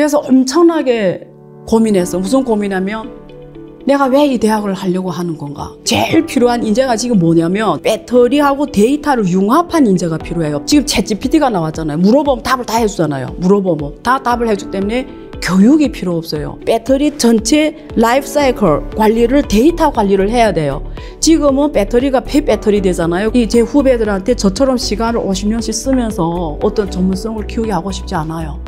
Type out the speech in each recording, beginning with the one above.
그래서 엄청나게 고민했어 무슨 고민하면 내가 왜 이 대학을 하려고 하는 건가? 제일 필요한 인재가 지금 뭐냐면 배터리하고 데이터를 융합한 인재가 필요해요. 지금 채 g p t 가 나왔잖아요. 물어보면 답을 다 해주잖아요. 물어보면 다 답을 해주기 때문에 교육이 필요 없어요. 배터리 전체 라이프 사이클 관리를 데이터 관리를 해야 돼요. 지금은 배터리가 폐배터리 되잖아요. 이 제 후배들한테 저처럼 시간을 50년씩 쓰면서 어떤 전문성을 키우게 하고 싶지 않아요.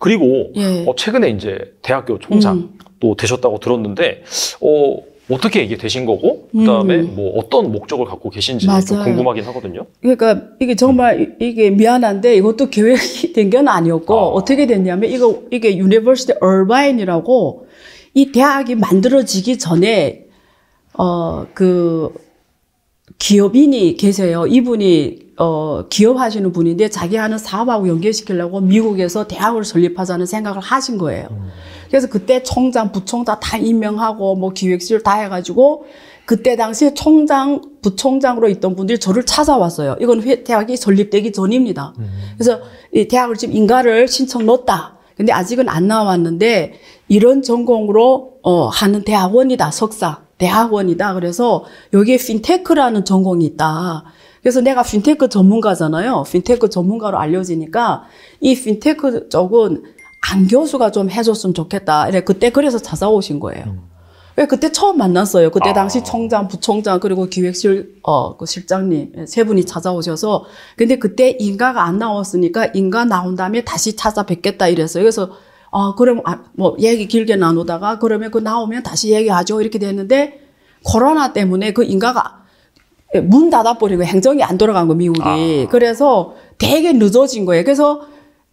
그리고 예. 어, 최근에 이제 대학교 총장 도 음. 되셨다고 들었는데 어, 어떻게 이게 되신 거고 그다음에 음. 뭐 어떤 목적을 갖고 계신지 좀 궁금하긴 하거든요. 그러니까 이게 정말 음. 이게 미안한데 이것도 계획이 된 건 아니었고 아. 어떻게 됐냐면 이거 이게 유니버시티 얼바인이라고 이 대학이 만들어지기 전에 어그 기업인이 계세요. 이분이 어, 기업하시는 분인데 자기 하는 사업하고 연결시키려고 미국에서 대학을 설립하자는 생각을 하신 거예요. 음. 그래서 그때 총장, 부총장 다 임명하고 뭐 기획실 다 해가지고 그때 당시 총장, 부총장으로 있던 분들이 저를 찾아왔어요. 이건 회, 대학이 설립되기 전입니다. 음. 그래서 이 대학을 지금 인가를 신청 넣었다. 근데 아직은 안 나왔는데 이런 전공으로 어, 하는 대학원이다, 석사. 대학원이다. 그래서 여기에 핀테크라는 전공이 있다. 그래서 내가 핀테크 전문가잖아요. 핀테크 전문가로 알려지니까 이 핀테크 쪽은 안 교수가 좀 해줬으면 좋겠다. 이래 그때 그래서 찾아오신 거예요. 음. 왜 그때 처음 만났어요. 그때 아. 당시 총장 부총장 그리고 기획실 어그 실장님 세 분이 찾아오셔서 근데 그때 인가가 안 나왔으니까 인가 나온 다음에 다시 찾아뵙겠다 이랬어요. 그래서 아, 그럼, 아, 뭐, 얘기 길게 나누다가, 그러면 그 나오면 다시 얘기하죠. 이렇게 됐는데, 코로나 때문에 그 인가가 문 닫아버리고 행정이 안 돌아간 거, 미국이. 아. 그래서 되게 늦어진 거예요. 그래서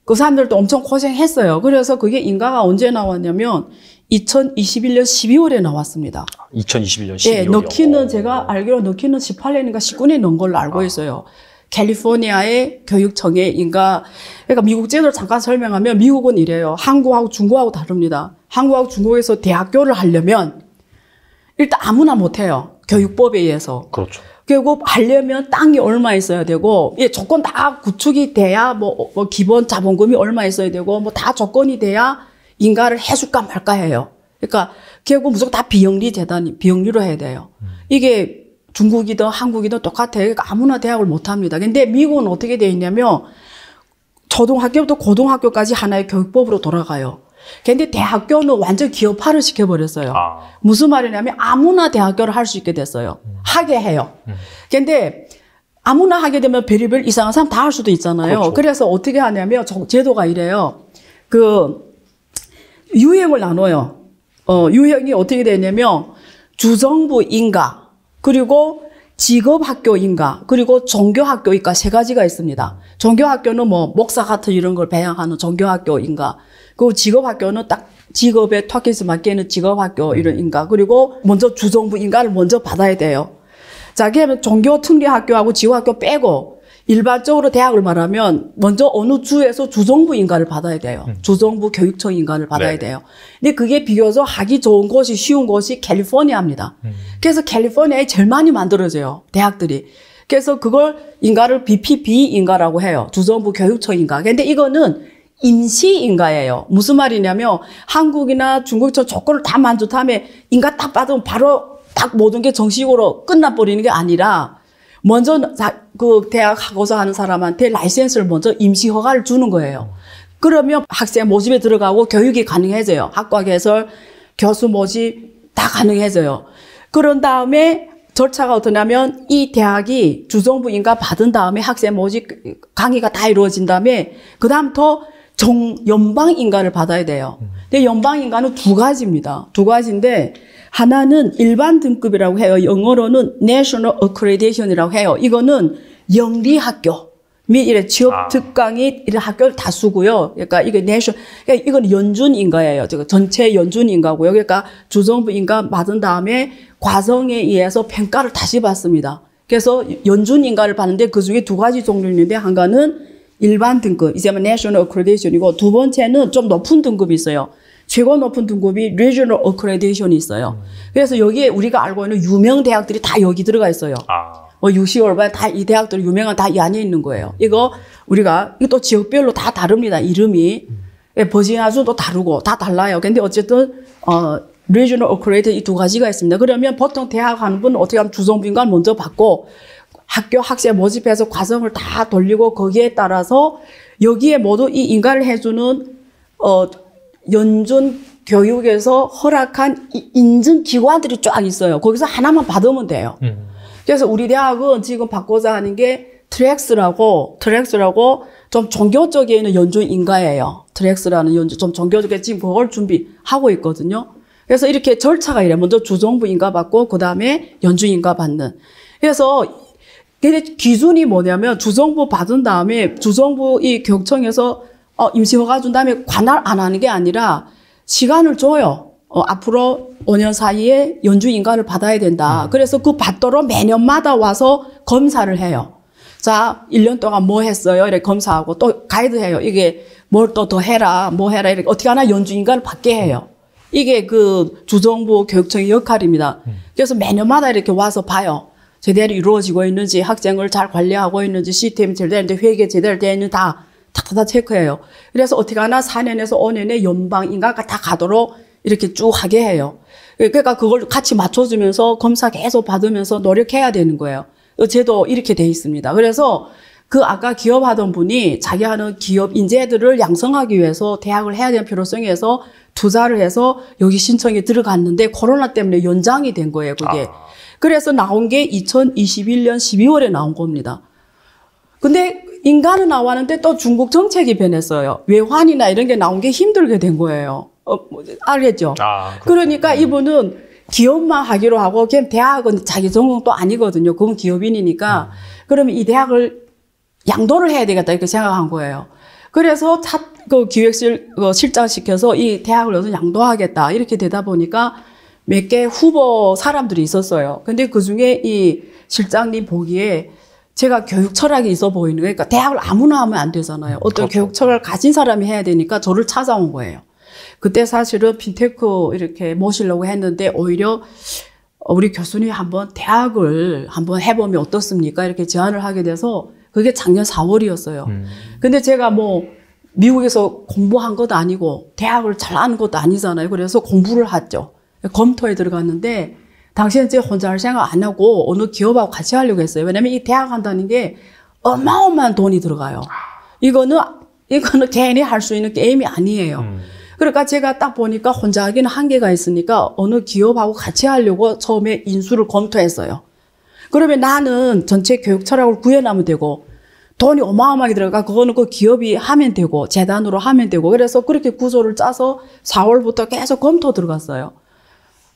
그 사람들도 엄청 고생했어요. 그래서 그게 인가가 언제 나왔냐면, 2021년 12월에 나왔습니다. 2021년 아, 12월. 예, 넣기는 제가 알기로 넣기는 18년인가 19년에 넣은 걸로 알고 아. 있어요. 캘리포니아의 교육청에 인가 그러니까 미국 제도를 잠깐 설명하면 미국은 이래요. 한국하고 중국하고 다릅니다. 한국하고 중국에서 대학교를 하려면 일단 아무나 못 해요. 교육법에 의해서. 그렇죠. 결국 하려면 땅이 얼마 있어야 되고 예, 조건 다 구축이 돼야 뭐, 뭐 기본 자본금이 얼마 있어야 되고 뭐 다 조건이 돼야 인가를 해줄까 말까 해요. 그러니까 결국 무조건 다 비영리 재단이 비영리로 해야 돼요. 음. 이게 중국이든 한국이든 똑같아. 그러니까 아무나 대학을 못 합니다. 근데 미국은 어떻게 돼 있냐면 초등학교부터 고등학교까지 하나의 교육법으로 돌아가요. 근데 대학교는 완전 기업화를 시켜버렸어요. 아. 무슨 말이냐면 아무나 대학교를 할 수 있게 됐어요. 음. 하게 해요. 음. 근데 아무나 하게 되면 별의별 이상한 사람 다 할 수도 있잖아요. 그렇죠. 그래서 어떻게 하냐면 제도가 이래요. 그 유형을 나눠요. 어, 유형이 어떻게 되냐면 주정부 인가 그리고 직업학교인가, 그리고 종교학교인가 세 가지가 있습니다. 종교학교는 뭐, 목사 같은 이런 걸 배양하는 종교학교인가, 그 직업학교는 딱 직업에 터키에서 맡기는 직업학교 이런 인가, 그리고 먼저 주정부 인가를 먼저 받아야 돼요. 자 그러면 종교 특례학교하고 직업학교 빼고 일반적으로 대학을 말하면 먼저 어느 주에서 주정부 인가를 받아야 돼요. 음. 주정부 교육청 인가를 받아야 네. 돼요. 근데 그게 비교적 하기 좋은 곳이 쉬운 곳이 캘리포니아입니다. 음. 그래서 캘리포니아에 제일 많이 만들어져요. 대학들이. 그래서 그걸 인가를 BPB 인가라고 해요. 주정부 교육청 인가. 근데 이거는 임시 인가예요. 무슨 말이냐면 한국이나 중국처럼 조건을 다 만족하면 인가 딱 받으면 바로 딱 모든 게 정식으로 끝나버리는 게 아니라 먼저 그 대학 하고서 하는 사람한테 라이센스를 먼저 임시 허가를 주는 거예요. 그러면 학생 모집에 들어가고 교육이 가능해져요. 학과 개설, 교수 모집 다 가능해져요. 그런 다음에 절차가 어떠냐면 이 대학이 주정부 인가 받은 다음에 학생 모집 강의가 다 이루어진 다음에 그다음부터 정 연방 인가를 받아야 돼요. 근데 연방 인가는 두 가지입니다. 두 가지인데 하나는 일반 등급이라고 해요. 영어로는 National Accreditation이라고 해요. 이거는 영리학교 및 이래 지역 아. 특강이 이런 학교를 다 쓰고요. 그러니까 이게 내셔, 그러니까 이건 연준인 가예요 전체 연준인 가고요 그러니까 주정부 인가 맞은 다음에 과정에 의해서 평가를 다시 받습니다. 그래서 연준 인가를 받는데 그 중에 두 가지 종류 있는데 한가는 일반 등급, 이제 뭐 내셔널 어크레디션이고 두 번째는 좀 높은 등급이 있어요. 최고 높은 등급이 r e g i 크레 a l a c 이 있어요. 그래서 여기에 우리가 알고 있는 유명 대학들이 다 여기 들어가 있어요. 아. 뭐 UC 월바 다이 대학들 유명한 다 이 안에 있는 거예요. 이거 우리가 이거 또 지역별로 다 다릅니다. 이름이 예, 버지니아주 도 다르고 다 달라요. 근데 어쨌든 어 r e g i 크레 a l a 이두 가지가 있습니다. 그러면 보통 대학 하는 분은 어떻게 하면 주성빈관 먼저 받고 학교 학생 모집해서 과정을 다 돌리고 거기에 따라서 여기에 모두 이 인가를 해주는 어 연준 교육에서 허락한 인증 기관들이 쫙 있어요. 거기서 하나만 받으면 돼요. 음. 그래서 우리 대학은 지금 받고자 하는 게 트랙스라고 트랙스라고 좀 종교적에 있는 연준 인가예요. 트랙스라는 연준 좀 종교적에 지금 그걸 준비하고 있거든요. 그래서 이렇게 절차가 이래 먼저 주정부 인가 받고 그 다음에 연준 인가 받는. 그래서 근데 기준이 뭐냐면 주정부 받은 다음에 주정부 이 교육청에서 어, 임시허가 준 다음에 관할 안 하는 게 아니라 시간을 줘요. 어, 앞으로 5년 사이에 연주 인가를 받아야 된다. 음. 그래서 그 받도록 매년마다 와서 검사를 해요. 자, 1년 동안 뭐 했어요? 이렇게 검사하고 또 가이드 해요. 이게 뭘 또 더 해라, 뭐 해라, 이렇게 어떻게 하나 연주 인가를 받게 해요. 이게 그 주정부 교육청의 역할입니다. 음. 그래서 매년마다 이렇게 와서 봐요. 제대로 이루어지고 있는지, 학생을 잘 관리하고 있는지, 시스템이 제대로 되는데 회계 제대로 되는지 다 다다다 체크해요. 그래서 어떻게 하나 4년에서 5년의 연방인가 다 가도록 이렇게 쭉 하게 해요. 그러니까 그걸 같이 맞춰주면서 검사 계속 받으면서 노력해야 되는 거예요. 제도 이렇게 돼 있습니다. 그래서 그 아까 기업 하던 분이 자기 하는 기업 인재들을 양성하기 위해서 대학을 해야 되는 필요성에서 투자를 해서 여기 신청이 들어갔는데 코로나 때문에 연장이 된 거예요, 그게. 아. 그래서 나온 게 2021년 12월에 나온 겁니다. 근데 인간은 나왔는데 또 중국 정책이 변했어요. 외환이나 이런 게 나온 게 힘들게 된 거예요. 어, 뭐, 알겠죠? 아, 그렇죠. 그러니까 네. 이분은 기업만 하기로 하고 걔 대학은 자기 전공도 아니거든요. 그건 기업인이니까 음. 그러면 이 대학을 양도를 해야 되겠다 이렇게 생각한 거예요. 그래서 차, 그 기획실 그 실장 시켜서 이 대학을 여서 양도하겠다 이렇게 되다 보니까 몇 개 후보 사람들이 있었어요. 근데 그 중에 이 실장님 보기에 제가 교육 철학이 있어 보이는 거예요. 그러니까 대학을 아무나 하면 안 되잖아요. 음, 어떤 그렇죠. 교육 철학을 가진 사람이 해야 되니까 저를 찾아온 거예요. 그때 사실은 빈테크 이렇게 모시려고 했는데 오히려 우리 교수님 한번 대학을 한번 해보면 어떻습니까? 이렇게 제안을 하게 돼서 그게 작년 4월이었어요. 음. 근데 제가 뭐 미국에서 공부한 것도 아니고 대학을 잘하는 것도 아니잖아요. 그래서 공부를 했죠. 검토에 들어갔는데 당신은 제 혼자 할 생각 안 하고 어느 기업하고 같이 하려고 했어요. 왜냐면 이 대학 간다는게 어마어마한 돈이 들어가요. 아. 이거는 이거는 괜히 할 수 있는 게임이 아니에요. 음. 그러니까 제가 딱 보니까 혼자 하기는 한계가 있으니까 어느 기업하고 같이 하려고 처음에 인수를 검토했어요. 그러면 나는 전체 교육 철학을 구현하면 되고 돈이 어마어마하게 들어가 그거는 그 기업이 하면 되고 재단으로 하면 되고 그래서 그렇게 구조를 짜서 4월부터 계속 검토 들어갔어요.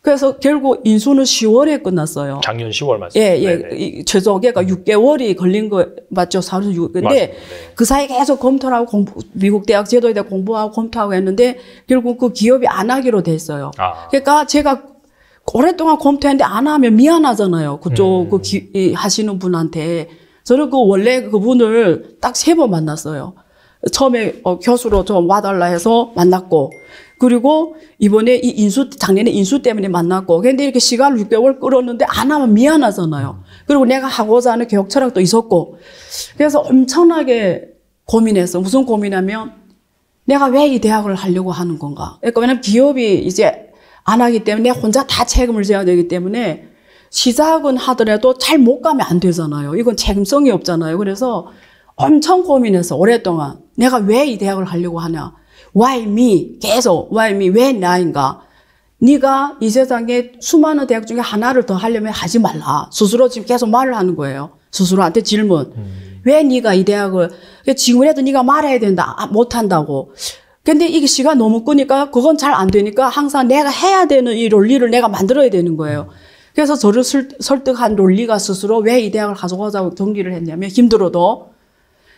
그래서 결국 인수는 10월에 끝났어요. 작년 10월 맞습니다. 예, 예. 이, 최소 그러니까 6개월이 걸린 거 맞죠? 4월 6. 근데 맞그 네. 사이 계속 검토를 하고 공부, 미국 대학 제도에 대해 공부하고 검토하고 했는데 결국 그 기업이 안 하기로 됐어요. 아. 그러니까 제가 오랫동안 검토했는데 안 하면 미안하잖아요. 그쪽 음. 그 기, 이, 하시는 분한테 저는 그 원래 그분을 딱 세 번 만났어요. 처음에 어, 교수로 좀 와달라 해서 만났고 그리고 이번에 이 인수, 작년에 인수 때문에 만났고, 근데 이렇게 시간을 6개월 끌었는데 안 하면 미안하잖아요. 그리고 내가 하고자 하는 개혁 철학도 있었고, 그래서 엄청나게 고민했어. 무슨 고민하면, 내가 왜 이 대학을 하려고 하는 건가? 그러니까 왜냐면 기업이 이제 안 하기 때문에 혼자 다 책임을 져야 되기 때문에 시작은 하더라도 잘 못 가면 안 되잖아요. 이건 책임성이 없잖아요. 그래서 엄청 고민해서 오랫동안 내가 왜 이 대학을 하려고 하냐. why me? 계속 why me? 왜 나인가? 네가 이 세상에 수많은 대학 중에 하나를 더 하려면 하지 말라. 스스로 지금 계속 말을 하는 거예요. 스스로한테 질문. 음. 왜 네가 이 대학을 지금이라도 네가 말해야 된다. 아, 못 한다고. 근데 이게 시간 너무 끄니까 그건 잘 안 되니까 항상 내가 해야 되는 이 논리를 내가 만들어야 되는 거예요. 그래서 저를 설득한 논리가 스스로 왜 이 대학을 가져가자고 동기를 했냐면 힘들어도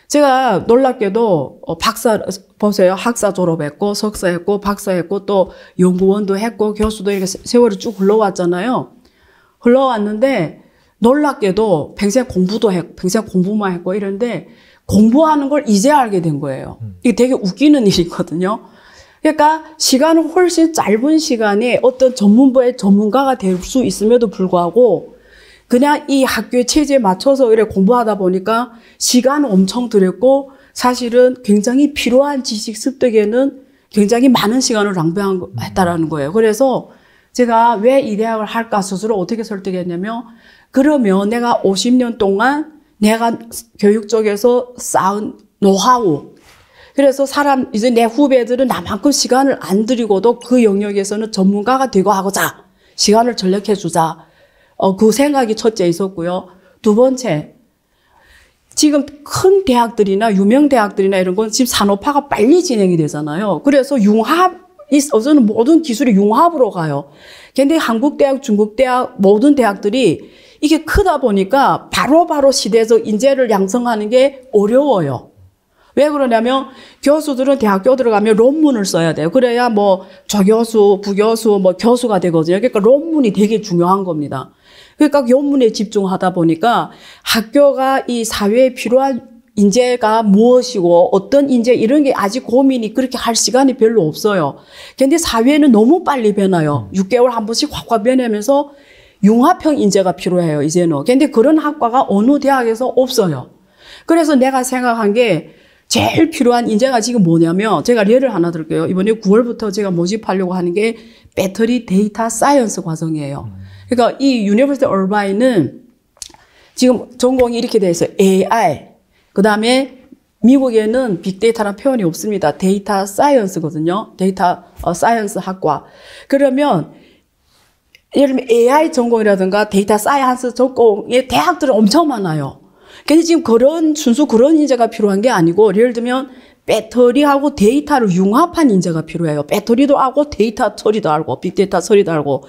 제가 놀랍게도 어, 박사 보세요. 학사 졸업했고 석사했고 박사했고 또 연구원도 했고 교수도 이렇게 세월이 쭉 흘러왔잖아요. 흘러왔는데 놀랍게도 평생 공부도 했고 평생 공부만 했고 이런데 공부하는 걸 이제 알게 된 거예요. 음. 이게 되게 웃기는 일이거든요. 그러니까 시간은 훨씬 짧은 시간에 어떤 전문부의 전문가가 될 수 있음에도 불구하고 그냥 이 학교의 체제에 맞춰서 이래 공부하다 보니까 시간 엄청 들였고 사실은 굉장히 필요한 지식 습득에는 굉장히 많은 시간을 낭비했다라는 거예요. 그래서 제가 왜 이 대학을 할까 스스로 어떻게 설득했냐면 그러면 내가 50년 동안 내가 교육 쪽에서 쌓은 노하우 그래서 사람 이제 내 후배들은 나만큼 시간을 안 들이고도 그 영역에서는 전문가가 되고 하고자 시간을 전력해 주자 어, 그 생각이 첫째 있었고요. 두 번째, 지금 큰 대학들이나 유명 대학들이나 이런 건 지금 산업화가 빨리 진행이 되잖아요. 그래서 융합이 어서는 모든 기술이 융합으로 가요. 근데 한국 대학, 중국 대학 모든 대학들이 이게 크다 보니까 바로바로 바로 시대에서 인재를 양성하는 게 어려워요. 왜 그러냐면 교수들은 대학교 들어가면 논문을 써야 돼요. 그래야 뭐조교수 부교수, 뭐 교수가 되거든요. 그러니까 논문이 되게 중요한 겁니다. 그러니까 교문에 집중하다 보니까 학교가 이 사회에 필요한 인재가 무엇이고 어떤 인재 이런 게 아직 고민이 그렇게 할 시간이 별로 없어요. 근데 사회는 너무 빨리 변해요. 6개월 음. 한 번씩 확확 변하면서 융합형 인재가 필요해요, 이제는. 근데 그런 학과가 어느 대학에서 없어요. 그래서 내가 생각한 게 제일 필요한 인재가 지금 뭐냐면 제가 예를 하나 들게요. 이번에 9월부터 제가 모집하려고 하는 게 배터리 데이터 사이언스 과정이에요. 음. 그러니까 이 유니버스 얼바인은 지금 전공이 이렇게 돼 있어요. AI. 그 다음에 미국에는 빅데이터라 표현이 없습니다. 데이터 사이언스거든요. 데이터 사이언스 학과. 그러면 예를 들면 AI 전공이라든가 데이터 사이언스 전공의 대학들은 엄청 많아요. 근데 지금 그런 순수 그런 인재가 필요한 게 아니고 예를 들면 배터리하고 데이터를 융합한 인재가 필요해요. 배터리도 알고 데이터 처리도 알고 빅데이터 처리도 알고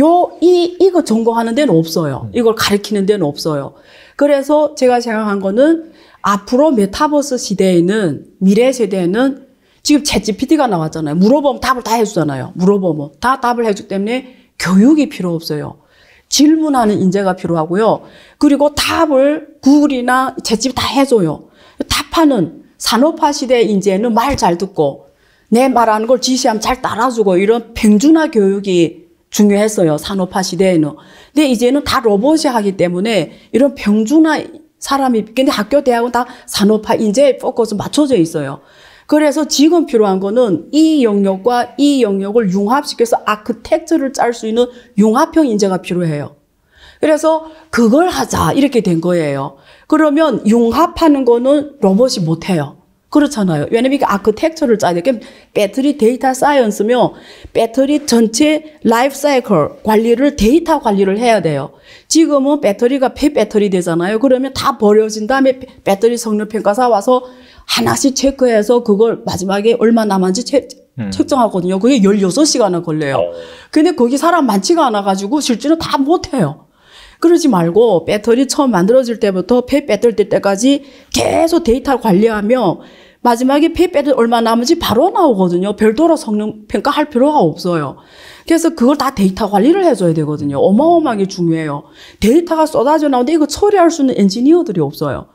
요 이 이거 전공하는 데는 없어요. 음. 이걸 가르키는 데는 없어요. 그래서 제가 생각한 거는 앞으로 메타버스 시대에는 미래 세대에는 지금 챗GPT가 나왔잖아요. 물어보면 답을 다 해주잖아요. 물어보면 다 답을 해주기 때문에 교육이 필요 없어요. 질문하는 인재가 필요하고요. 그리고 답을 구글이나 챗집 다 해줘요. 답하는 산업화 시대 인제는 말 잘 듣고 내 말하는 걸 지시하면 잘 따라주고 이런 평준화 교육이 중요했어요. 산업화 시대에는. 근데 이제는 다 로봇이 하기 때문에 이런 평준화 사람이 근데 학교 대학은 다 산업화 인재 포커스 맞춰져 있어요. 그래서 지금 필요한 거는 이 영역과 이 영역을 융합시켜서 아크텍처를 짤 수 있는 융합형 인재가 필요해요. 그래서 그걸 하자 이렇게 된 거예요. 그러면 융합하는 거는 로봇이 못해요. 그렇잖아요. 왜냐면 이게 아크텍처를 짜야 되 배터리 데이터 사이언스며 배터리 전체 라이프 사이클 관리를 데이터 관리를 해야 돼요. 지금은 배터리가 폐배터리 되잖아요. 그러면 다 버려진 다음에 배터리 성능 평가사 와서 하나씩 체크해서 그걸 마지막에 얼마 남았는지 체, 음. 측정하거든요. 그게 16시간을 걸려요. 어. 근데 거기 사람 많지가 않아가지고 실제로 다 못해요. 그러지 말고 배터리 처음 만들어질 때부터 폐 배터리 때까지 계속 데이터 관리하며 마지막에 폐 배터리 얼마 남은지 바로 나오거든요. 별도로 성능 평가할 필요가 없어요. 그래서 그걸 다 데이터 관리를 해줘야 되거든요. 어마어마하게 중요해요. 데이터가 쏟아져 나오는데 이거 처리할 수 있는 엔지니어들이 없어요.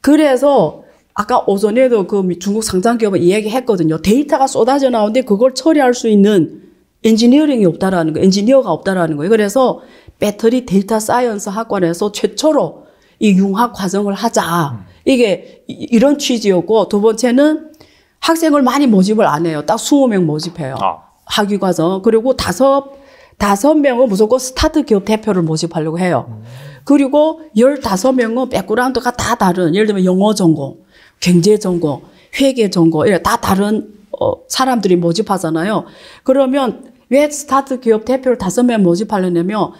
그래서 아까 오전에도 그 중국 상장 기업은 이야기했거든요. 데이터가 쏟아져 나오는데 그걸 처리할 수 있는 엔지니어링이 없다라는 거, 엔지니어가 없다라는 거예요. 그래서 배터리 데이터 사이언스 학원에서 최초로 이 융합 과정을 하자. 음. 이게 이런 취지였고 두 번째는 학생을 많이 모집을 안 해요. 딱 20명 모집해요. 아. 학위 과정. 그리고 다섯 다섯 명은 무조건 스타트 기업 대표를 모집하려고 해요. 음. 그리고 열다섯 명은 백그라운드가 다 다른 예를 들면 영어 전공, 경제 전공, 회계 전공 이런 다 다른 어, 사람들이 모집하잖아요. 그러면 왜 스타트 기업 대표를 다섯 명 모집하려냐면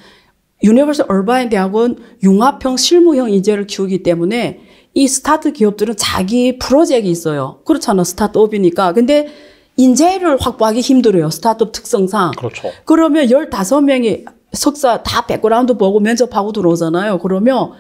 유니버설 얼바인 대학은 융합형 실무형 인재를 키우기 때문에 이 스타트 기업들은 자기 프로젝트 있어요. 그렇잖아. 스타트업이니까. 근데 인재를 확보하기 힘들어요. 스타트업 특성상. 그렇죠. 그러면 15명이 석사 다 백그라운드 보고 면접하고 들어오잖아요. 그러면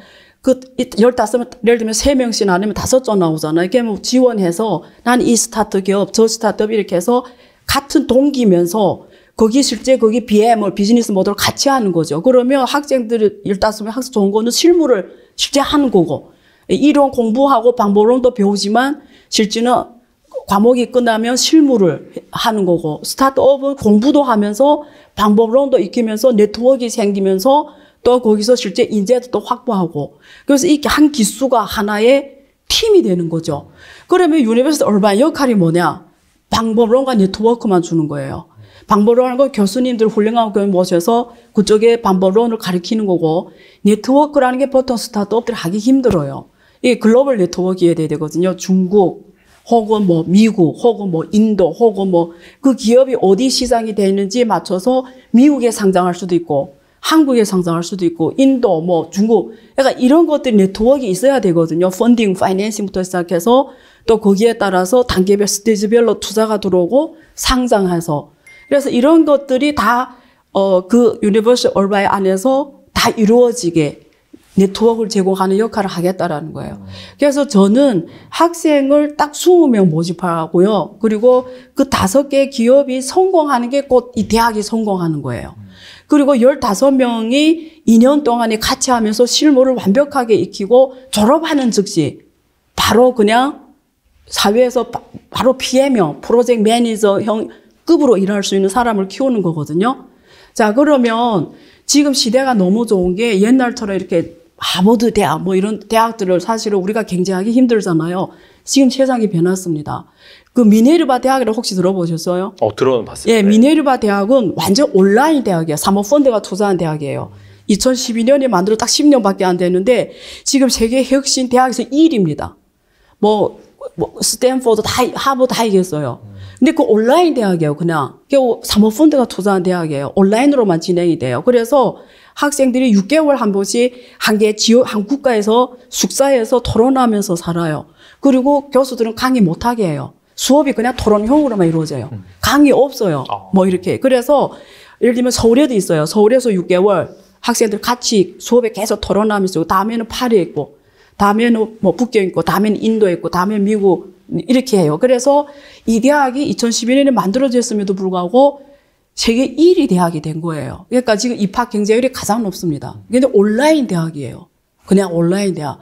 그 15명, 예를 들면 3명씩 아니면 5조 나오잖아요. 이게 뭐 지원해서 난 이 스타트 기업, 저 스타트업 이렇게 해서 같은 동기면서 거기 실제 거기 비해 뭐 비즈니스 모델 같이 하는 거죠. 그러면 학생들이 일단 쓰면 학습 좋은 거는 실무를 실제 하는 거고 이론 공부하고 방법론도 배우지만 실제는 과목이 끝나면 실무를 하는 거고 스타트업은 공부도 하면서 방법론도 익히면서 네트워크가 생기면서 또 거기서 실제 인재도 또 확보하고 그래서 이렇게한 기수가 하나의 팀이 되는 거죠. 그러면 유니버스 얼반 역할이 뭐냐? 방법론과 네트워크만 주는 거예요. 방법론하는 건 교수님들 훌륭한 교걸 모셔서 그쪽에 방법론을 가르키는 거고 네트워크라는 게 보통 스타트업들 하기 힘들어요. 이게 글로벌 네트워크에 돼야 되거든요. 중국 혹은 뭐 미국 혹은 뭐 인도 혹은 뭐 그 기업이 어디 시장이 되는지 어있 맞춰서 미국에 상장할 수도 있고 한국에 상장할 수도 있고 인도 뭐 중국 그러니까 이런 것들 네트워크 있어야 되거든요. 펀딩, 파이낸싱부터 시작해서 또 거기에 따라서 단계별 스테이지별로 투자가 들어오고 상장해서 그래서 이런 것들이 다, 어, 그 유니버스 얼바이 안에서 다 이루어지게 네트워크를 제공하는 역할을 하겠다라는 거예요. 그래서 저는 학생을 딱 20명 모집하고요. 그리고 그 다섯 개 기업이 성공하는 게 곧 이 대학이 성공하는 거예요. 그리고 15명이 2년 동안에 같이 하면서 실무를 완벽하게 익히고 졸업하는 즉시 바로 그냥 사회에서 바로 PM형, 프로젝트 매니저형 급으로 일할 수 있는 사람을 키우는 거거든요. 자, 그러면 지금 시대가 너무 좋은 게 옛날처럼 이렇게 하버드 대학 뭐 이런 대학들을 사실은 우리가 경쟁하기 힘들잖아요. 지금 세상이 변했습니다. 그 미네르바 대학이라고 혹시 들어보셨어요? 어, 들어는 봤어요. 예, 네. 미네르바 대학은 완전 온라인 대학이에요. 사모펀드가 투자한 대학이에요. 2012년에 만들어 딱 10년밖에 안 됐는데 지금 세계 혁신 대학에서 1위입니다. 뭐, 뭐 스탠포드 다 하버드 다 이겼어요. 근데 그 온라인 대학이에요, 그냥. 사모펀드가 투자한 대학이에요. 온라인으로만 진행이 돼요. 그래서 학생들이 6개월 한 번씩 한 개 지역, 한 국가에서 숙사에서 토론하면서 살아요. 그리고 교수들은 강의 못하게 해요. 수업이 그냥 토론형으로만 이루어져요. 음. 강의 없어요. 아. 뭐 이렇게. 그래서 예를 들면 서울에도 있어요. 서울에서 6개월 학생들 같이 수업에 계속 토론하면서 다음에는 파리에 있고, 다음에는 뭐북경 있고, 다음에는 인도에 있고, 다음에 미국, 이렇게 해요. 그래서 이 대학이 2011년에 만들어졌음에도 불구하고 세계 1위 대학이 된 거예요. 그러니까 지금 입학 경쟁률이 가장 높습니다. 근데 온라인 대학이에요. 그냥 온라인 대학.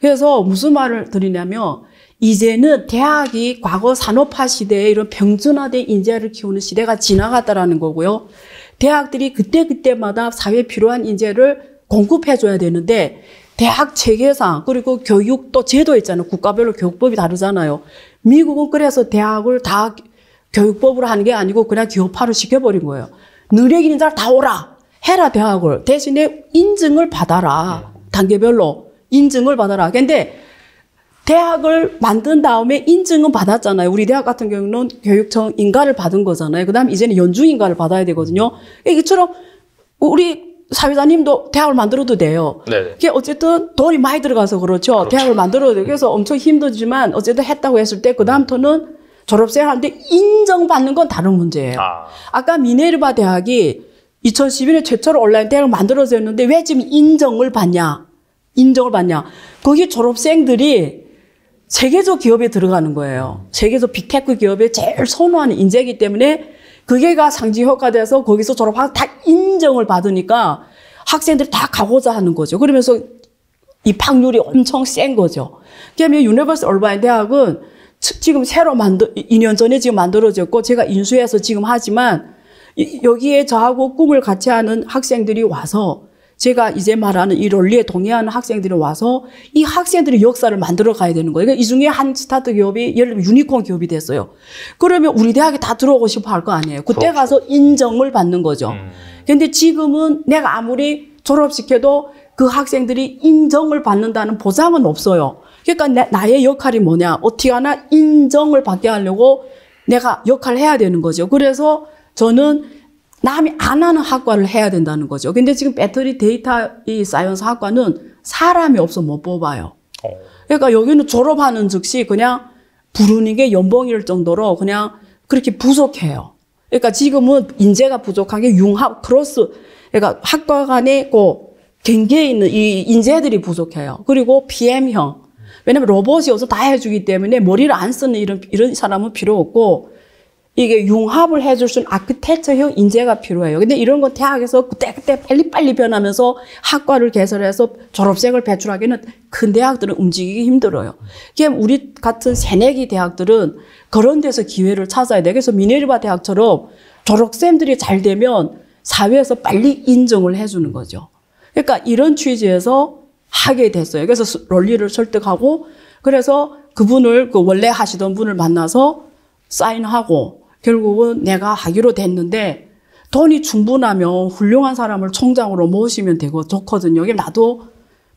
그래서 무슨 말을 드리냐면 이제는 대학이 과거 산업화 시대에 이런 병준화된 인재를 키우는 시대가 지나갔다라는 거고요. 대학들이 그때그때마다 사회 필요한 인재를 공급해줘야 되는데 대학 체계상 그리고 교육 또 제도 있잖아요. 국가별로 교육법이 다르잖아요. 미국은 그래서 대학을 다 교육법으로 하는 게 아니고 그냥 기업화를 시켜버린 거예요. 능력 있는 사람 다 오라 해라 대학을 대신에 인증을 받아라 네. 단계별로 인증을 받아라. 근데 대학을 만든 다음에 인증은 받았잖아요. 우리 대학 같은 경우는 교육청 인가를 받은 거잖아요. 그다음 이제는 연중 인가를 받아야 되거든요. 이처럼 우리 사회자님도 대학을 만들어도 돼요. 네. 그게 어쨌든 돈이 많이 들어가서 그렇죠. 그렇죠. 대학을 만들어도 돼요. 그래서 엄청 힘들지만 어쨌든 했다고 했을 때 그다음부터는 졸업생한테 인정받는 건 다른 문제예요. 아. 까 미네르바 대학이 2011년 최초로 온라인 대학을 만들어졌는데왜 지금 인정을 받냐? 인정을 받냐? 거기 졸업생들이 세계적 기업에 들어가는 거예요. 세계적 빅테크 기업에 제일 선호하는 인재이기 때문에 그게가 상징 효과돼서 거기서 졸업하고 다 인정을 받으니까 학생들이 다 가고자 하는 거죠. 그러면서 입학률이 엄청 센 거죠. 그러면 유니버스 올바인 대학은 지금 새로 만들, 2년 전에 지금 만들어졌고 제가 인수해서 지금 하지만 여기에 저하고 꿈을 같이 하는 학생들이 와서 제가 이제 말하는 이 논리에 동의하는 학생들이 와서 이 학생들이 역사를 만들어 가야 되는 거예요. 그러니까 이 중에 한 스타트 기업이 예를 들면 유니콘 기업이 됐어요. 그러면 우리 대학에 다 들어오고 싶어 할 거 아니에요. 그때 그렇죠. 가서 인정을 받는 거죠. 음. 근데 지금은 내가 아무리 졸업시켜도 그 학생들이 인정을 받는다는 보장은 없어요. 그러니까 내, 나의 역할이 뭐냐. 어떻게 하나 인정을 받게 하려고 내가 역할을 해야 되는 거죠. 그래서 저는 남이 안 하는 학과를 해야 된다는 거죠. 근데 지금 배터리 데이터 이 사이언스 학과는 사람이 없어 못 뽑아요. 어. 그러니까 여기는 졸업하는 즉시 그냥 부르는 게 연봉일 정도로 그냥 그렇게 부족해요. 그러니까 지금은 인재가 부족한 게 융합 크로스 그러니까 학과 간에 그 경계에 있는 이 인재들이 부족해요. 그리고 PM형 왜냐면 로봇이 어서 다 해주기 때문에 머리를 안 쓰는 이런 이런 사람은 필요 없고 이게 융합을 해줄 수 있는 아키텍처형 인재가 필요해요. 근데 이런 건 대학에서 그때그때 빨리빨리 변하면서 학과를 개설해서 졸업생을 배출하기는 큰 대학들은 움직이기 힘들어요. 그러 우리 같은 새내기 대학들은 그런 데서 기회를 찾아야 돼. 그래서 미네르바 대학처럼 졸업생들이 잘 되면 사회에서 빨리 인정을 해주는 거죠. 그러니까 이런 취지에서 하게 됐어요. 그래서 롤리를 설득하고 그래서 그분을 그 원래 하시던 분을 만나서 사인하고 결국은 내가 하기로 됐는데 돈이 충분하면 훌륭한 사람을 총장으로 모시면 되고 좋거든요. 이게 나도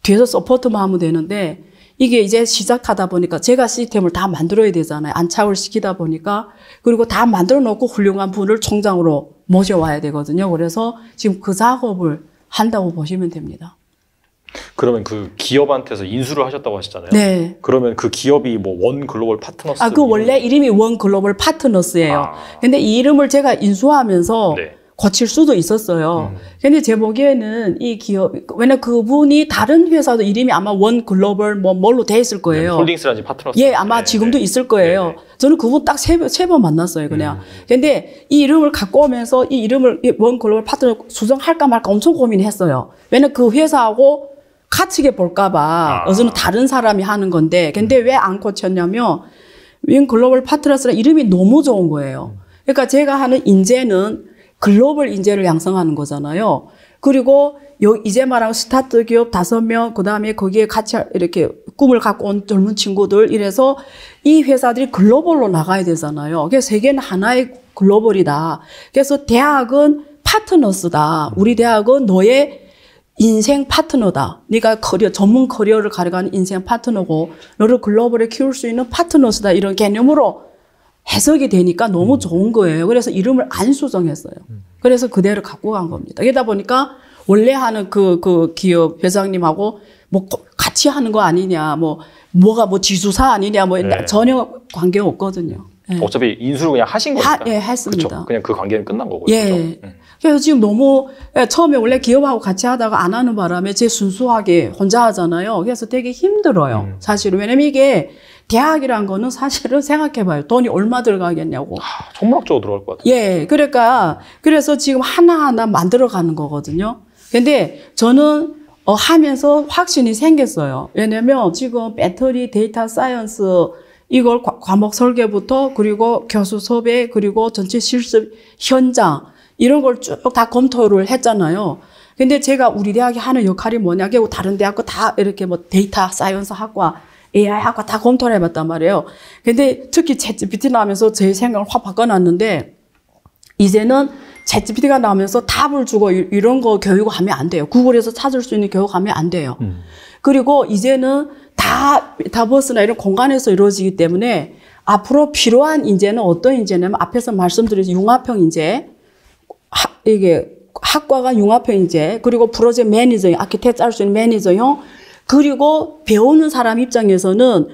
뒤에서 서포트만 하면 되는데 이게 이제 시작하다 보니까 제가 시스템을 다 만들어야 되잖아요. 안착을 시키다 보니까 그리고 다 만들어 놓고 훌륭한 분을 총장으로 모셔와야 되거든요. 그래서 지금 그 작업을 한다고 보시면 됩니다. 그러면 그 기업한테서 인수를 하셨다고 하셨잖아요. 네. 그러면 그 기업이 뭐 원 글로벌 파트너스. 아, 그 원래 이름이 원 글로벌 파트너스예요. 아. 근데 이 이름을 제가 인수하면서 네. 거칠 수도 있었어요. 음. 근데 제 보기에는 이 기업, 왜냐 그분이 다른 회사도 이름이 아마 원 글로벌 뭐 뭘로 돼 있을 네, 거예요. 네, 홀딩스라든지 파트너스. 예, 아마 네, 지금도 네. 있을 거예요. 네, 네. 저는 그분 딱세세번 만났어요, 그냥. 음. 근데 이 이름을 갖고 오면서 이 이름을 원 글로벌 파트너 수정할까 말까 엄청 고민했어요. 왜냐 그 회사하고 카치게 볼까봐 아. 어서는 다른 사람이 하는 건데 근데 음. 왜안 고쳤냐면 윈 글로벌 파트너스라 이름이 너무 좋은 거예요. 음. 그러니까 제가 하는 인재는 글로벌 인재를 양성하는 거잖아요. 그리고 요 이제 말하고 스타트 기업 다섯 명, 그 다음에 거기에 같이 이렇게 꿈을 갖고 온 젊은 친구들 이래서 이 회사들이 글로벌로 나가야 되잖아요. 그래서 세계는 하나의 글로벌이다. 그래서 대학은 파트너스다. 우리 음. 대학은 너의 인생 파트너다. 네가 커리어 전문 커리어를 가려가는 인생 파트너고 너를 글로벌에 키울 수 있는 파트너스다 이런 개념으로 해석이 되니까 너무 음. 좋은 거예요. 그래서 이름을 안수정했어요. 음. 그래서 그대로 갖고 간 겁니다. 그러다 보니까 원래 하는 그, 그 기업 회장님하고 뭐 같이 하는 거 아니냐, 뭐 뭐가 뭐 지수사 아니냐, 뭐 네. 전혀 관계 없거든요. 네. 어차피 인수를 그냥 하신 거니까. 예, 했습니다. 그쵸? 그냥 그 관계는 끝난 거고요. 예. 그렇죠? 음. 그래서 지금 너무 예, 처음에 원래 기업하고 같이 하다가 안 하는 바람에 제 순수하게 혼자 하잖아요. 그래서 되게 힘들어요. 음. 사실은 왜냐면 이게 대학이란 거는 사실은 생각해봐요. 돈이 얼마 들어가겠냐고. 하, 천막적으로 들어갈 것 같아요. 예, 그러니까 그래서 지금 하나하나 만들어가는 거거든요. 근데 저는 어, 하면서 확신이 생겼어요. 왜냐면 지금 배터리 데이터 사이언스 이걸 과목 설계부터 그리고 교수 섭외 그리고 전체 실습 현장 이런 걸 쭉 다 검토를 했잖아요. 근데 제가 우리 대학이 하는 역할이 뭐냐. 고 다른 대학과 다 이렇게 뭐 데이터 사이언스 학과, AI 학과 다 검토를 해봤단 말이에요. 근데 특히 채 g p t 나오면서 제 생각을 확 바꿔놨는데 이제는 채 g p t 가 나오면서 답을 주고 이런 거 교육하면 을안 돼요. 구글에서 찾을 수 있는 교육하면 안 돼요. 음. 그리고 이제는 다 다버스나 이런 공간에서 이루어지기 때문에 앞으로 필요한 인재는 어떤 인재냐면 앞에서 말씀드린 융합형 인재, 하, 이게 학과가 융합해 이제 그리고 프로젝트 매니저요 아키텍트 할수 있는 매니저요 그리고 배우는 사람 입장에서는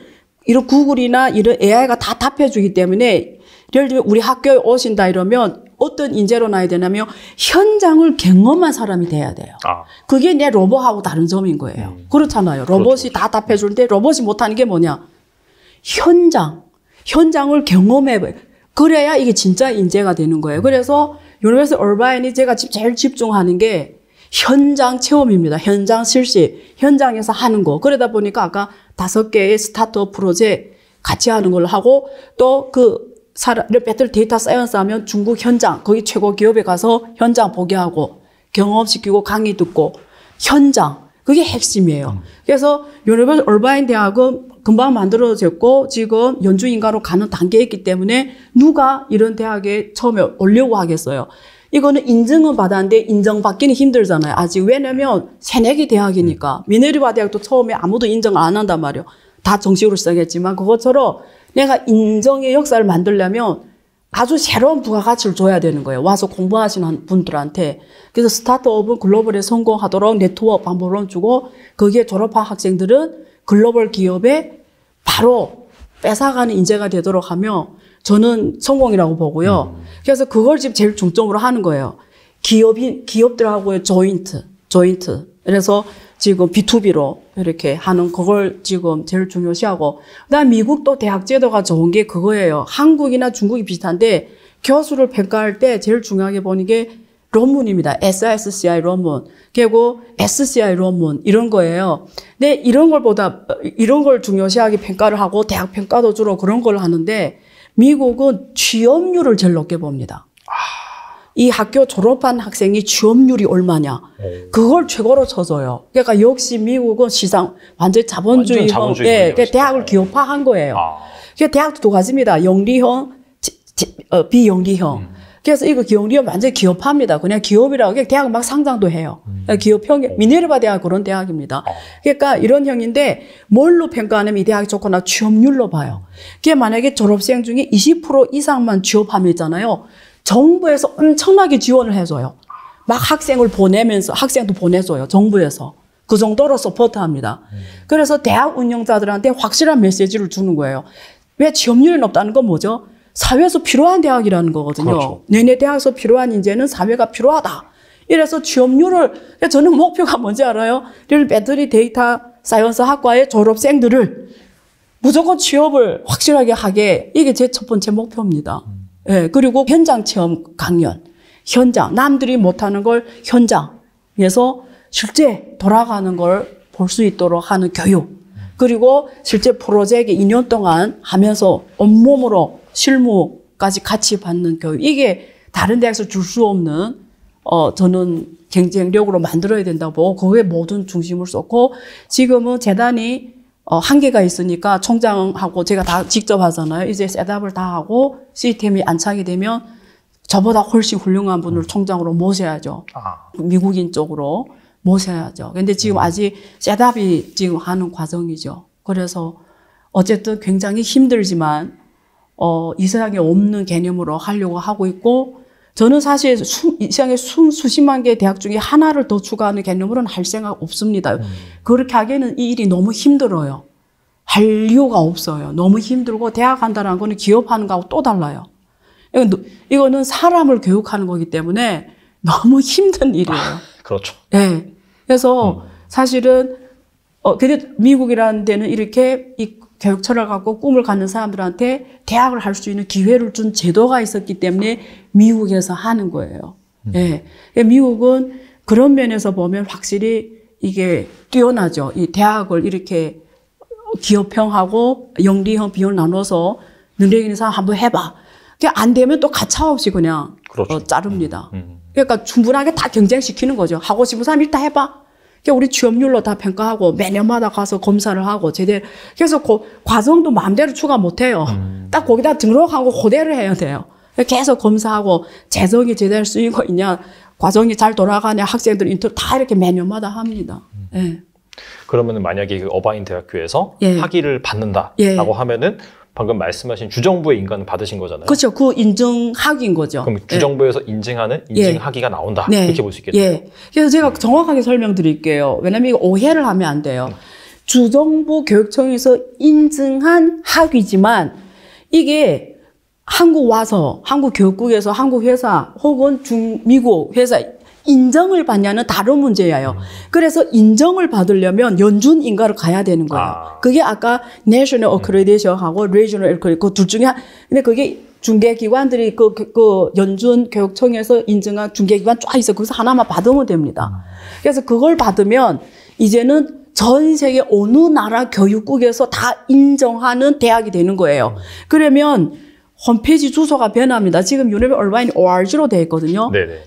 이런 구글이나 이런 AI가 다 답해주기 때문에 예를 들면 우리 학교에 오신다 이러면 어떤 인재로 나야 되냐면 현장을 경험한 사람이 돼야 돼요. 아. 그게 내 로봇하고 다른 점인 거예요. 음. 그렇잖아요. 그렇죠, 로봇이 그렇죠. 다 답해주는데 로봇이 못하는 게 뭐냐? 현장. 현장을 경험해. 그래야 이게 진짜 인재가 되는 거예요. 그래서 유니버서 얼바인이 제가 제일 집중하는 게 현장 체험입니다. 현장 실시, 현장에서 하는 거. 그러다 보니까 아까 다섯 개의 스타트업 프로젝트 같이 하는 걸로 하고 또 그 사람, 배틀 데이터 사이언스 하면 중국 현장, 거기 최고 기업에 가서 현장 보게 하고 경험시키고 강의 듣고 현장, 그게 핵심이에요. 그래서 유니버스 얼바인 대학은 금방 만들어졌고 지금 연주인가로 가는 단계에 있기 때문에 누가 이런 대학에 처음에 올려고 하겠어요. 이거는 인증은 받았는데 인정받기는 힘들잖아요. 아직 왜냐면 새내기 대학이니까 네. 미네르바 대학도 처음에 아무도 인정 안 한단 말이에요. 다 정식으로 시작했지만 그것처럼 내가 인정의 역사를 만들려면 아주 새로운 부가가치를 줘야 되는 거예요. 와서 공부하시는 분들한테. 그래서 스타트업은 글로벌에 성공하도록 네트워크 방법론 주고 거기에 졸업한 학생들은 글로벌 기업에 바로 뺏어가는 인재가 되도록 하며 저는 성공이라고 보고요. 음. 그래서 그걸 지금 제일 중점으로 하는 거예요. 기업인 기업들하고의 조인트, 조인트. 그래서 지금 B2B로 이렇게 하는 그걸 지금 제일 중요시하고 그다음 미국도 대학 제도가 좋은 게 그거예요. 한국이나 중국이 비슷한데 교수를 평가할 때 제일 중요하게 보는 게논문입니다 SSCI 논문 그리고 SCI 논문 이런 거예요. 근데 이런 걸 보다, 이런 걸 중요시하게 평가를 하고 대학 평가도 주로 그런 걸 하는데 미국은 취업률을 제일 높게 봅니다. 이 학교 졸업한 학생이 취업률이 얼마냐. 그걸 최고로 쳐줘요. 그러니까 역시 미국은 시장 완전 자본주의 예, 그러니까 네, 대학을 기업화한 거예요. 아. 그 대학도 두 가지입니다. 영리형, 지, 지, 어, 비영리형. 음. 그래서 이거 기업이면 완전 기업합니다. 그냥 기업이라고 그냥 대학 막 상장도 해요. 음. 그러니까 기업형 미네르바 대학 그런 대학입니다. 아. 그러니까 이런 형인데 뭘로 평가하냐면 이 대학이 좋거나 취업률로 봐요. 그게 만약에 졸업생 중에 20% 이상만 취업함이잖아요. 정부에서 엄청나게 지원을 해줘요. 막 학생을 보내면서 학생도 보내줘요. 정부에서. 그 정도로 서포트합니다. 음. 그래서 대학 운영자들한테 확실한 메시지를 주는 거예요. 왜 취업률이 높다는 건 뭐죠? 사회에서 필요한 대학이라는 거거든요. 그렇죠. 내내 대학에서 필요한 인재는 사회가 필요하다. 이래서 취업률을 그러니까 저는 목표가 뭔지 알아요? 를 배터리 데이터 사이언스 학과의 졸업생들을 무조건 취업을 확실하게 하게 이게 제 첫 번째 목표입니다. 음. 예, 그리고 현장 체험 강연. 현장. 남들이 못하는 걸 현장에서 실제 돌아가는 걸 볼 수 있도록 하는 교육. 그리고 실제 프로젝트 2년 동안 하면서 온몸으로 실무까지 같이 받는 교육. 이게 다른 대학에서 줄 수 없는, 어, 저는 경쟁력으로 만들어야 된다고, 거기에 모든 중심을 쏟고, 지금은 재단이 어, 한계가 있으니까 총장하고 제가 다 직접 하잖아요. 이제 셋업을 다 하고 시스템이 안착이 되면 저보다 훨씬 훌륭한 분을 음. 총장으로 모셔야죠. 아. 미국인 쪽으로 모셔야죠. 근데 지금 음. 아직 셋업이 지금 하는 과정이죠. 그래서 어쨌든 굉장히 힘들지만 어, 이 세상에 없는 개념으로 하려고 하고 있고 저는 사실 수, 이세상에 수, 수십만 개의 대학 중에 하나를 더 추가하는 개념으로는 할 생각 없습니다. 음. 그렇게 하기에는 이 일이 너무 힘들어요. 할 이유가 없어요. 너무 힘들고 대학 한다는 거는 기업하는 거하고 또 달라요. 이거는 사람을 교육하는 거기 때문에 너무 힘든 일이에요. 아, 그렇죠. 네. 그래서 음. 사실은 어, 근데 미국이라는 데는 이렇게 이 교육 철학 갖고 꿈을 갖는 사람들한테 대학을 할 수 있는 기회를 준 제도가 있었기 때문에 미국에서 하는 거예요. 음. 예. 예. 미국은 그런 면에서 보면 확실히 이게 뛰어나죠. 이 대학을 이렇게 기업형하고 영리형 비용을 나눠서 능력 있는 사람 한번 해봐. 그게 안 되면 또 가차없이 그냥 그렇죠. 어, 자릅니다. 음, 음. 음. 그러니까 충분하게 다 경쟁시키는 거죠. 하고 싶은 사람 일단 해봐. 그러니까 우리 취업률로 다 평가하고 매년마다 가서 검사를 하고 제대 그래서 그 과정도 마음대로 추가 못해요. 음. 딱 거기다 등록하고 고대를 해야 돼요. 계속 검사하고 재정이 제대로 쓰이고 있냐, 과정이 잘 돌아가냐, 학생들 인터뷰 다 이렇게 매년마다 합니다. 음. 예. 그러면 만약에 그 어바인 대학교에서 예. 학위를 받는다라고 예. 하면은 방금 말씀하신 주정부의 인가는 받으신 거잖아요. 그렇죠. 그 인증 학인 거죠. 그럼 예. 주정부에서 예. 인증하는 인증 학위가 나온다. 네. 이렇게 볼 수 있겠네요. 예. 그래서 제가 정확하게 설명드릴게요. 왜냐면 이거 오해를 하면 안 돼요. 주정부 교육청에서 인증한 학위지만 이게 한국 와서 한국 교육국에서 한국 회사 혹은 중 미국 회사 인정을 받냐는 다른 문제예요. 그래서 인정을 받으려면 연준 인가를 가야 되는 거예요. 아. 그게 아까 National Accreditation하고 Regional Accreditation 그 둘 중에 한, 근데 그게 중개기관들이 그, 그, 그 연준 교육청에서 인증한 중개기관 쫙 있어. 그래서 하나만 받으면 됩니다. 그래서 그걸 받으면 이제는 전 세계 어느 나라 교육국에서 다 인정하는 대학이 되는 거예요. 그러면 홈페이지 주소가 변합니다. 지금 유럽의 얼바인 ORG로 되어 있거든요. 네네.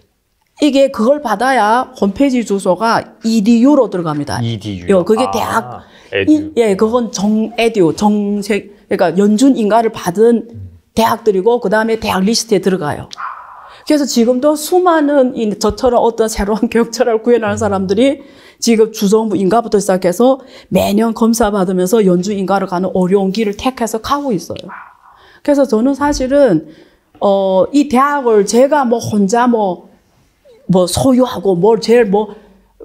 이게 그걸 받아야 홈페이지 주소가 EDU로 들어갑니다. EDU. 요 그게 아, 대학 이, 예, 그건 정 에듀 정책 그러니까 연준 인가를 받은 대학들이고 그다음에 대학 리스트에 들어가요. 그래서 지금도 수많은 이 저처럼 어떤 새로운 교육철학을 구현하는 사람들이 지금 주정부 인가부터 시작해서 매년 검사 받으면서 연준 인가를 가는 어려운 길을 택해서 가고 있어요. 그래서 저는 사실은 어 이 대학을 제가 뭐 혼자 뭐뭐 소유하고 뭘 제일 뭐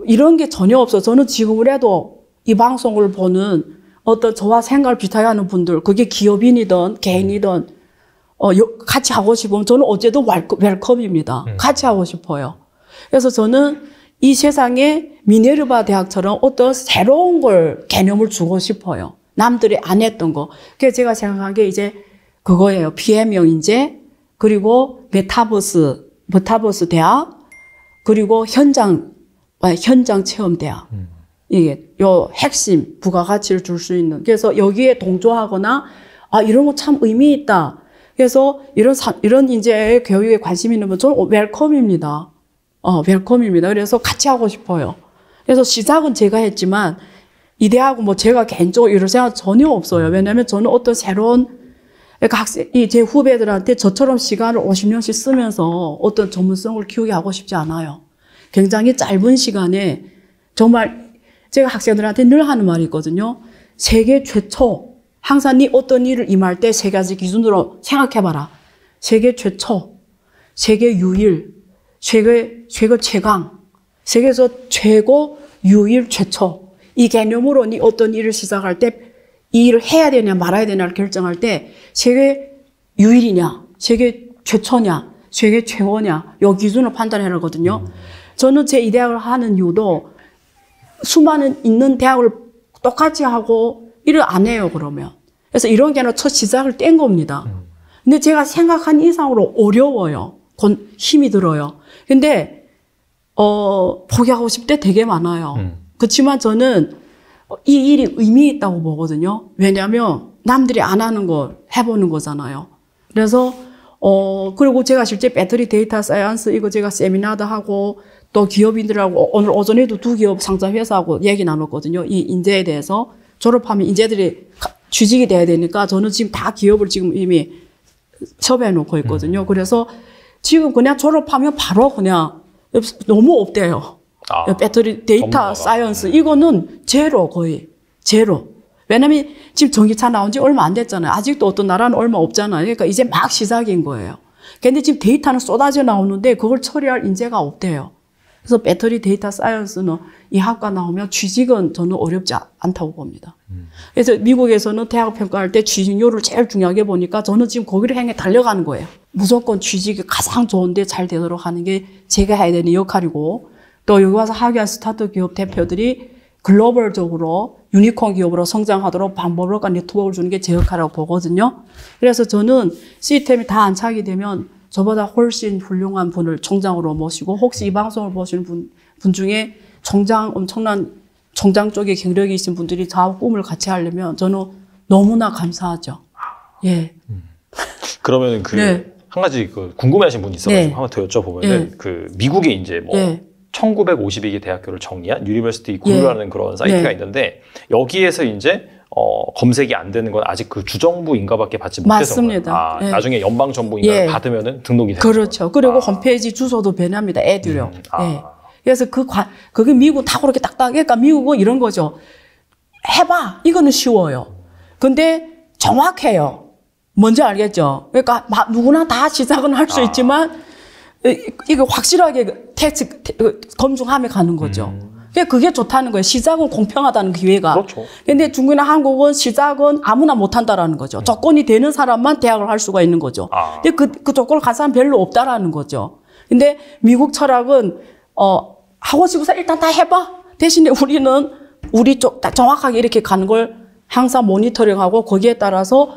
이런 게 전혀 없어. 저는 지금이해도이 방송을 보는 어떤 저와 생각을 비슷하게 하는 분들, 그게 기업인이든 개인이든 음. 어, 같이 하고 싶으면 저는 어제도 웰컴, 입니다 음. 같이 하고 싶어요. 그래서 저는 이 세상에 미네르바 대학처럼 어떤 새로운 걸 개념을 주고 싶어요. 남들이 안 했던 거. 그래서 제가 생각한 게 이제 그거예요. 비해명 인재 그리고 메타버스, 메타버스 대학 그리고 현장 아, 현장 체험대야 음. 이게 요 핵심 부가가치를 줄 수 있는 그래서 여기에 동조하거나 아 이런 거 참 의미 있다. 그래서 이런 사, 이런 이제 교육에 관심 있는 분저 웰컴입니다. 어 웰컴입니다. 그래서 같이 하고 싶어요. 그래서 시작은 제가 했지만 이 대하고 뭐 제가 개인적으로 이럴 생각 전혀 없어요. 왜냐하면 저는 어떤 새로운 그러니까 학생, 이제 후배들한테 저처럼 시간을 50년씩 쓰면서 어떤 전문성을 키우게 하고 싶지 않아요. 굉장히 짧은 시간에 정말 제가 학생들한테 늘 하는 말이 있거든요. 세계 최초. 항상 네 어떤 일을 임할 때 세 가지 기준으로 생각해봐라. 세계 최초, 세계 유일, 세계, 세계 최강, 세계에서 최고, 유일, 최초. 이 개념으로 네 어떤 일을 시작할 때이 일을 해야 되냐 말아야 되냐를 결정할 때 세계 유일이냐, 세계 최초냐, 세계 최고냐 요 기준을 판단해야 하거든요. 저는 제 이 대학을 하는 이유도 수많은 있는 대학을 똑같이 하고 일을 안 해요 그러면. 그래서 이런 게 아니라 첫 시작을 뗀 겁니다. 음. 근데 제가 생각한 이상으로 어려워요. 곧 힘이 들어요. 근데 어 포기하고 싶대 되게 많아요. 음. 그렇지만 저는 어, 이 일이 의미 있다고 보거든요. 왜냐하면 남들이 안 하는 걸 해보는 거잖아요. 그래서 어 그리고 제가 실제 배터리 데이터 사이언스 이거 제가 세미나도 하고 또 기업인들하고 어, 오늘 오전에도 두 기업 상장 회사하고 얘기 나눴거든요. 이 인재에 대해서 졸업하면 인재들이 취직이 돼야 되니까 저는 지금 다 기업을 지금 이미 섭외해 놓고 있거든요. 음. 그래서 지금 그냥 졸업하면 바로 그냥 너무 없대요. 아, 배터리 데이터 전문가 사이언스 네. 이거는 제로 거의 제로. 왜냐면 지금 전기차 나온 지 얼마 안 됐잖아요. 아직도 어떤 나라는 얼마 없잖아요. 그러니까 이제 막 시작인 거예요. 근데 지금 데이터는 쏟아져 나오는데 그걸 처리할 인재가 없대요. 그래서 배터리 데이터 사이언스는 이 학과 나오면 취직은 저는 어렵지 않다고 봅니다. 음. 그래서 미국에서는 대학 평가할 때 취직률을 제일 중요하게 보니까 저는 지금 거기를 향해 달려가는 거예요. 무조건 취직이 가장 좋은데 잘 되도록 하는 게 제가 해야 되는 역할이고 또 여기 와서 학위한 스타트 기업 대표들이 글로벌적으로 유니콘 기업으로 성장하도록 방법과 그러니까 네트워크를 주는 게 제 역할이라고 보거든요. 그래서 저는 시스템이 다 안착이 되면 저보다 훨씬 훌륭한 분을 총장으로 모시고 혹시 이 방송을 보시는 분, 분 중에 총장 엄청난 총장 쪽에 경력이 있으신 분들이 다 꿈을 같이 하려면 저는 너무나 감사하죠. 예. 음. 그러면 그한 네. 가지 그 궁금해하신 분이 있어가지고 네. 한번 더 여쭤보면은 네. 그 미국에 이제 뭐 네. 1 9 5 2개 대학교를 정리한 유니버시티 구유라는 예. 그런 사이트가 네. 있는데 여기에서 이제 어, 검색이 안 되는 건 아직 그 주정부 인가밖에 받지 못해서 맞습니다. 아, 네. 나중에 연방 정부 인가를 예. 받으면 등록이 되는 그렇죠. 거예요. 그리고 아. 홈페이지 주소도 변합니다. 애들요. 음, 아. 예. 그래서 그 과, 그게 미국 다 그렇게 딱딱하니까 그러니까 미국은 뭐 이런 거죠. 해봐. 이거는 쉬워요. 근데 정확해요. 먼저 알겠죠? 그러니까 막 누구나 다 시작은 할수 아. 있지만 이거 확실하게 그 테스 그 검증함에 가는 거죠. 음. 그게 좋다는 거예요. 시작은 공평하다는 그 기회가. 그렇죠. 근데 중국이나 한국은 시작은 아무나 못한다라는 거죠. 음. 조건이 되는 사람만 대학을 할 수가 있는 거죠. 아. 근데 그, 그 조건을 간 사람 별로 없다라는 거죠. 근데 미국 철학은, 어, 하고 싶어서 일단 다 해봐. 대신에 우리는 우리 쪽, 정확하게 이렇게 가는 걸 항상 모니터링하고 거기에 따라서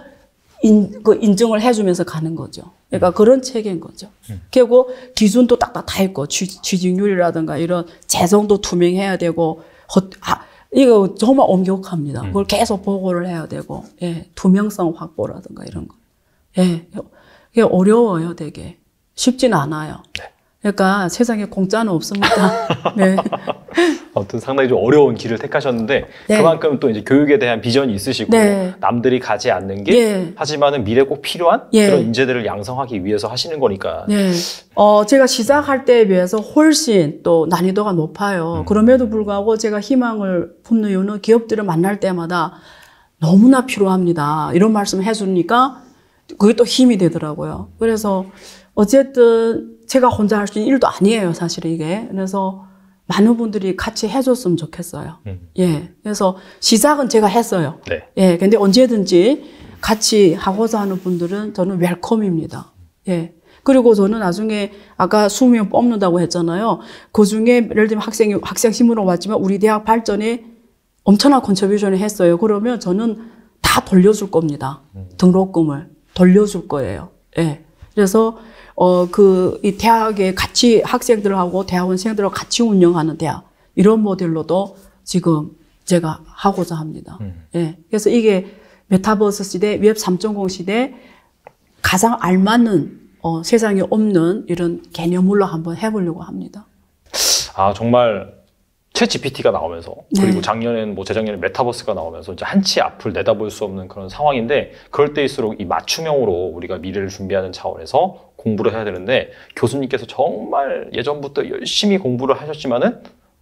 인, 그 인증을 해주면서 가는 거죠. 그러니까 그런 체계인 거죠. 음. 결국 기준도 딱딱다 있고 취, 징률이라든가 이런 재정도 투명해야 되고 헛, 아, 이거 정말 엄격합니다. 음. 그걸 계속 보고를 해야 되고 예, 투명성 확보라든가 이런 거. 예, 그게 어려워요, 되게 쉽진 않아요. 네. 그러니까 세상에 공짜는 없습니다. 네. 어떤 상당히 좀 어려운 길을 택하셨는데 네. 그만큼 또 이제 교육에 대한 비전이 있으시고 네. 남들이 가지 않는 게 예. 하지만은 미래 꼭 필요한 예. 그런 인재들을 양성하기 위해서 하시는 거니까. 네. 어 제가 시작할 때에 비해서 훨씬 또 난이도가 높아요. 음. 그럼에도 불구하고 제가 희망을 품는 이유는 기업들을 만날 때마다 너무나 필요합니다. 이런 말씀 해주니까 그게 또 힘이 되더라고요. 그래서 어쨌든 제가 혼자 할 수 있는 일도 아니에요, 사실 이게. 그래서 많은 분들이 같이 해줬으면 좋겠어요. 음. 예. 그래서 시작은 제가 했어요. 네. 예. 근데 언제든지 같이 하고자 하는 분들은 저는 웰컴입니다. 예. 그리고 저는 나중에 아까 수명 뽑는다고 했잖아요. 그 중에 예를 들면 학생이 학생 신문으로 왔지만 우리 대학 발전에 엄청난 컨트리뷰션을 했어요. 그러면 저는 다 돌려줄 겁니다. 음. 등록금을 돌려줄 거예요. 예. 그래서 어, 그, 이 대학에 같이 학생들하고 대학원생들하고 같이 운영하는 대학. 이런 모델로도 지금 제가 하고자 합니다. 음. 예. 그래서 이게 메타버스 시대, 웹 3.0 시대 가장 알맞는 어, 세상에 없는 이런 개념으로 한번 해보려고 합니다. 아, 정말 챗 GPT가 나오면서 그리고 네. 작년엔 뭐 재작년에 메타버스가 나오면서 이제 한치 앞을 내다볼 수 없는 그런 상황인데 그럴 때일수록 이 맞춤형으로 우리가 미래를 준비하는 차원에서 공부를 해야 되는데 교수님께서 정말 예전부터 열심히 공부를 하셨지만은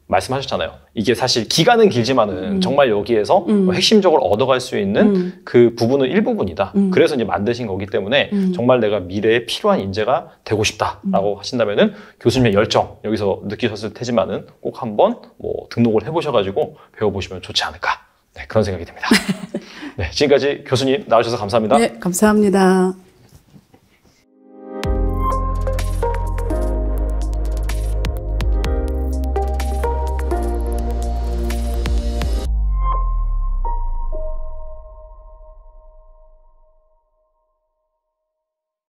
말씀하셨잖아요. 이게 사실 기간은 길지만은 음. 정말 여기에서 음. 핵심적으로 얻어갈 수 있는 음. 그 부분은 일부분이다. 음. 그래서 이제 만드신 거기 때문에 음. 정말 내가 미래에 필요한 인재가 되고 싶다라고 음. 하신다면은 교수님의 열정 여기서 느끼셨을 테지만은 꼭 한번 뭐 등록을 해보셔가지고 배워보시면 좋지 않을까. 네, 그런 생각이 듭니다. 네, 지금까지 교수님 나오셔서 감사합니다. 네, 감사합니다.